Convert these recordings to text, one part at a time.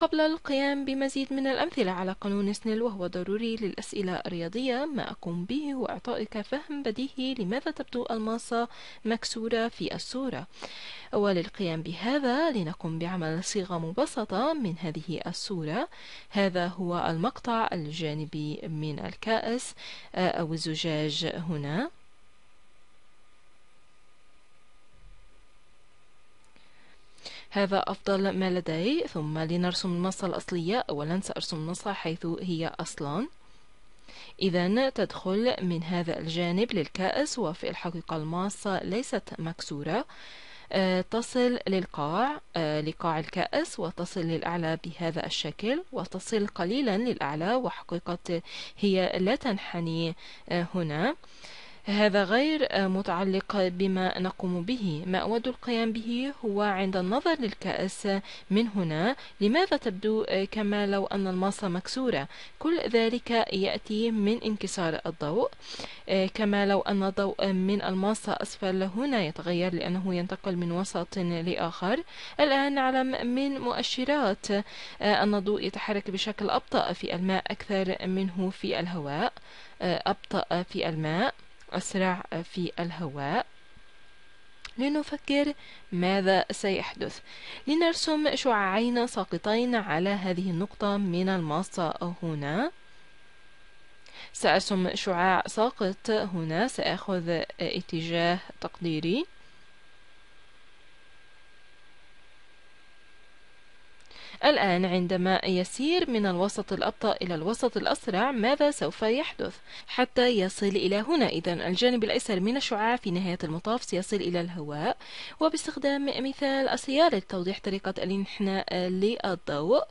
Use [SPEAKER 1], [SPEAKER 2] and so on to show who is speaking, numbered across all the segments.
[SPEAKER 1] قبل القيام بمزيد من الأمثلة على قانون سنيل وهو ضروري للأسئلة الرياضية ما أقوم به هو إعطائك فهم بديهي لماذا تبدو الماصة مكسورة في الصورة وللقيام بهذا لنقوم بعمل صيغة مبسطة من هذه الصورة هذا هو المقطع الجانبي من الكأس أو الزجاج هنا هذا أفضل ما لدي ثم لنرسم المنصة الأصلية أولا سأرسم المنصة حيث هي أصلا إذا تدخل من هذا الجانب للكأس وفي الحقيقة الماصة ليست مكسورة آه، تصل للقاع آه، لقاع الكأس وتصل للأعلى بهذا الشكل وتصل قليلا للأعلى وحقيقة هي لا تنحني آه، هنا هذا غير متعلق بما نقوم به ما أود القيام به هو عند النظر للكأس من هنا لماذا تبدو كما لو أن الماصة مكسورة كل ذلك يأتي من انكسار الضوء كما لو أن الضوء من الماصة أسفل هنا يتغير لأنه ينتقل من وسط لآخر الآن نعلم من مؤشرات أن الضوء يتحرك بشكل أبطأ في الماء أكثر منه في الهواء أبطأ في الماء أسرع في الهواء لنفكر ماذا سيحدث لنرسم شعاعين ساقطين على هذه النقطة من الماسة هنا سأرسم شعاع ساقط هنا سأخذ اتجاه تقديري الآن عندما يسير من الوسط الأبطأ إلى الوسط الأسرع ماذا سوف يحدث حتى يصل إلى هنا إذا الجانب الأيسر من الشعاع في نهاية المطاف سيصل إلى الهواء وباستخدام مثال السيارة لتوضيح طريقة الانحناء للضوء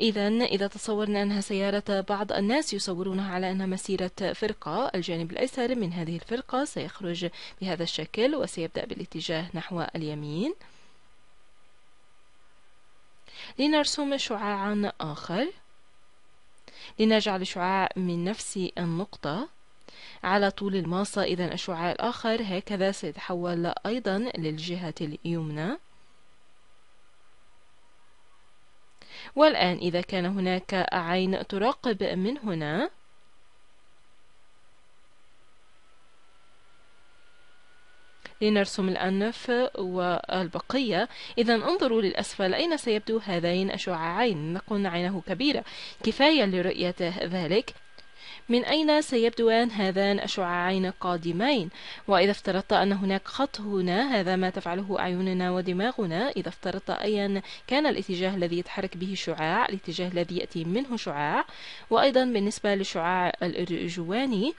[SPEAKER 1] إذا إذا تصورنا أنها سيارة بعض الناس يصورونها على أنها مسيرة فرقة الجانب الأيسر من هذه الفرقة سيخرج بهذا الشكل وسيبدأ بالاتجاه نحو اليمين لنرسم شعاعا آخر لنجعل شعاع من نفس النقطة على طول الماصة إذا الشعاع الآخر هكذا سيتحول أيضا للجهة اليمنى والآن إذا كان هناك عين تراقب من هنا لنرسم الأنف والبقية إذا انظروا للأسفل أين سيبدو هذين الشعاعين نقول عينه كبيرة كفاية لرؤية ذلك من أين سيبدوان هذان الشعاعين القادمين؟ وإذا افترضت أن هناك خط هنا هذا ما تفعله أعيننا ودماغنا إذا افترضت أيا كان الاتجاه الذي يتحرك به الشعاع الاتجاه الذي يأتي منه شعاع وأيضا بالنسبة للشعاع الإرجواني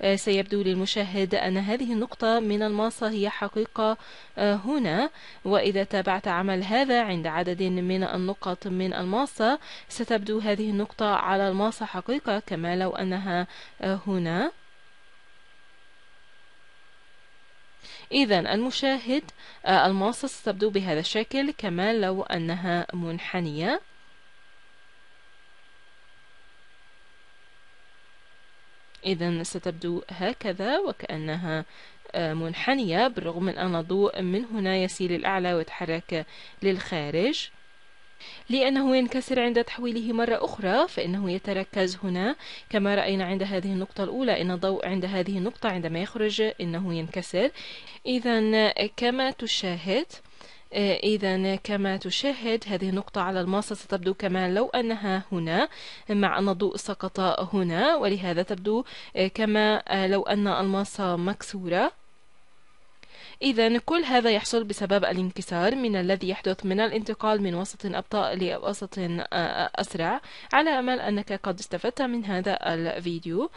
[SPEAKER 1] آه، سيبدو للمشاهد أن هذه النقطة من الماصة هي حقيقة آه، هنا وإذا تابعت عمل هذا عند عدد من النقط من الماصة ستبدو هذه النقطة على الماصة حقيقة كما لو أنها آه، هنا إذا المشاهد الماصة ستبدو بهذا الشكل كما لو أنها منحنية إذا ستبدو هكذا وكأنها آه، منحنية بالرغم من أن الضوء من هنا يسيل الأعلى ويتحرك للخارج لأنه ينكسر عند تحويله مرة أخرى فإنه يتركز هنا كما رأينا عند هذه النقطة الأولى إن الضوء عند هذه النقطة عندما يخرج إنه ينكسر إذا آه، كما تشاهد آه، إذا كما تشاهد هذه النقطة على الماصة ستبدو كما لو أنها هنا مع أن الضوء سقط هنا ولهذا تبدو آه، كما آه، لو أن الماصة مكسورة إذا كل هذا يحصل بسبب الانكسار من الذي يحدث من الانتقال من وسط أبطأ لوسط أسرع على أمل أنك قد استفدت من هذا الفيديو